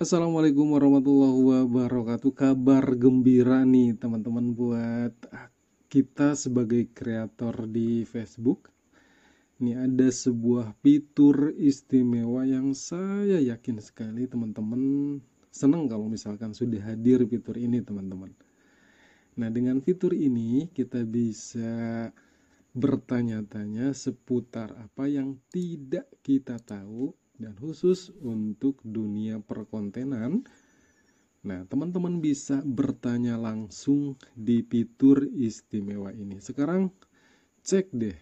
Assalamualaikum warahmatullahi wabarakatuh. Kabar gembira nih teman-teman buat kita sebagai kreator di Facebook. Ini ada sebuah fitur istimewa yang saya yakin sekali teman-teman seneng kalau misalkan sudah hadir fitur ini teman-teman. Nah dengan fitur ini kita bisa bertanya-tanya seputar apa yang tidak kita tahu dan khusus untuk dunia perkontenan. Nah, teman-teman bisa bertanya langsung di fitur istimewa ini. Sekarang cek deh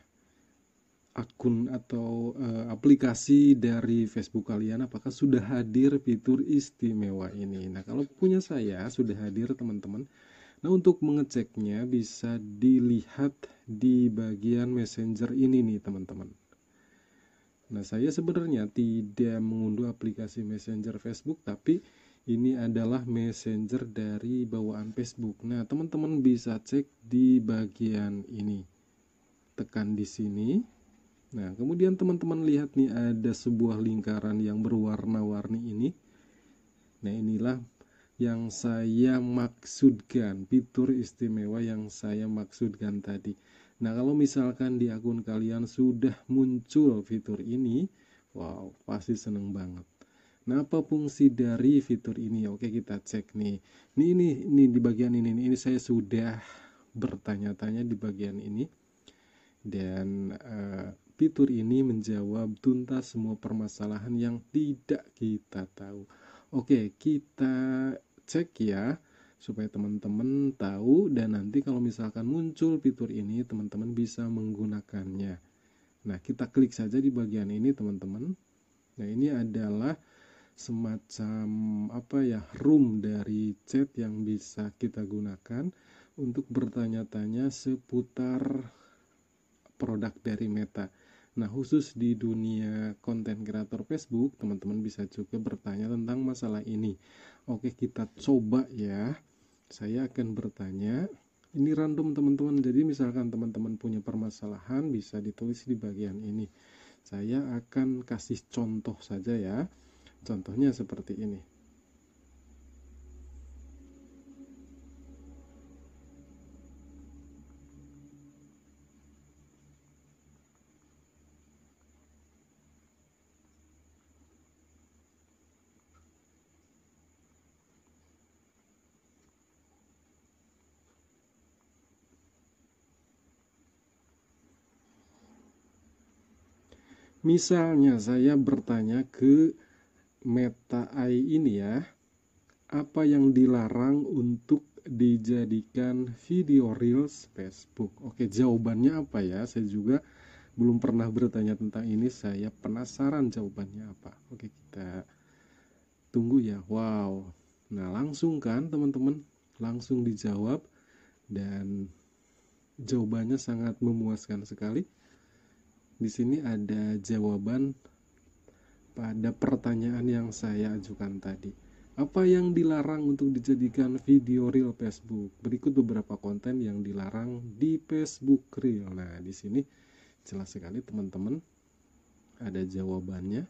akun atau e, aplikasi dari Facebook kalian apakah sudah hadir fitur istimewa ini. Nah, kalau punya saya sudah hadir teman-teman. Nah, untuk mengeceknya bisa dilihat di bagian Messenger ini nih, teman-teman. Nah, saya sebenarnya tidak mengunduh aplikasi Messenger Facebook, tapi ini adalah Messenger dari bawaan Facebook. Nah, teman-teman bisa cek di bagian ini. Tekan di sini. Nah, kemudian teman-teman lihat nih ada sebuah lingkaran yang berwarna-warni ini. Nah, inilah yang saya maksudkan, fitur istimewa yang saya maksudkan tadi. Nah, kalau misalkan di akun kalian sudah muncul fitur ini, wow, pasti seneng banget. Nah, apa fungsi dari fitur ini? Oke, kita cek nih. Ini ini ini di bagian ini ini, saya sudah bertanya-tanya di bagian ini. Dan uh, fitur ini menjawab tuntas semua permasalahan yang tidak kita tahu. Oke, kita cek ya supaya teman-teman tahu dan nanti kalau misalkan muncul fitur ini teman-teman bisa menggunakannya nah kita klik saja di bagian ini teman-teman nah ini adalah semacam apa ya room dari chat yang bisa kita gunakan untuk bertanya-tanya seputar produk dari Meta. Nah, khusus di dunia konten kreator Facebook, teman-teman bisa juga bertanya tentang masalah ini. Oke, kita coba ya saya akan bertanya ini random teman-teman jadi misalkan teman-teman punya permasalahan bisa ditulis di bagian ini saya akan kasih contoh saja ya contohnya seperti ini Misalnya saya bertanya ke Meta AI ini ya, apa yang dilarang untuk dijadikan video reels Facebook? Oke, jawabannya apa ya? Saya juga belum pernah bertanya tentang ini, saya penasaran jawabannya apa. Oke, kita tunggu ya. Wow. Nah, langsung kan teman-teman, langsung dijawab dan jawabannya sangat memuaskan sekali di sini ada jawaban pada pertanyaan yang saya ajukan tadi. Apa yang dilarang untuk dijadikan video real Facebook? Berikut beberapa konten yang dilarang di Facebook real Nah, di sini jelas sekali teman-teman ada jawabannya.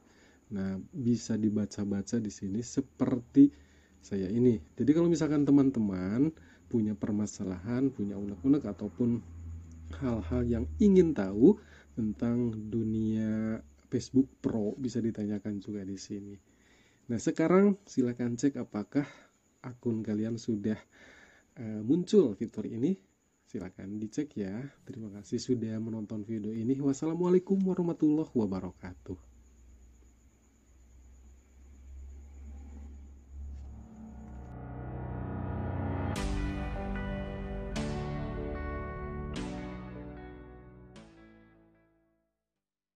Nah, bisa dibaca-baca di sini seperti saya ini. Jadi kalau misalkan teman-teman punya permasalahan, punya unek-unek ataupun hal-hal yang ingin tahu, tentang dunia Facebook Pro bisa ditanyakan juga di sini. Nah, sekarang silakan cek apakah akun kalian sudah eh, muncul fitur ini. Silakan dicek ya. Terima kasih sudah menonton video ini. Wassalamualaikum warahmatullahi wabarakatuh.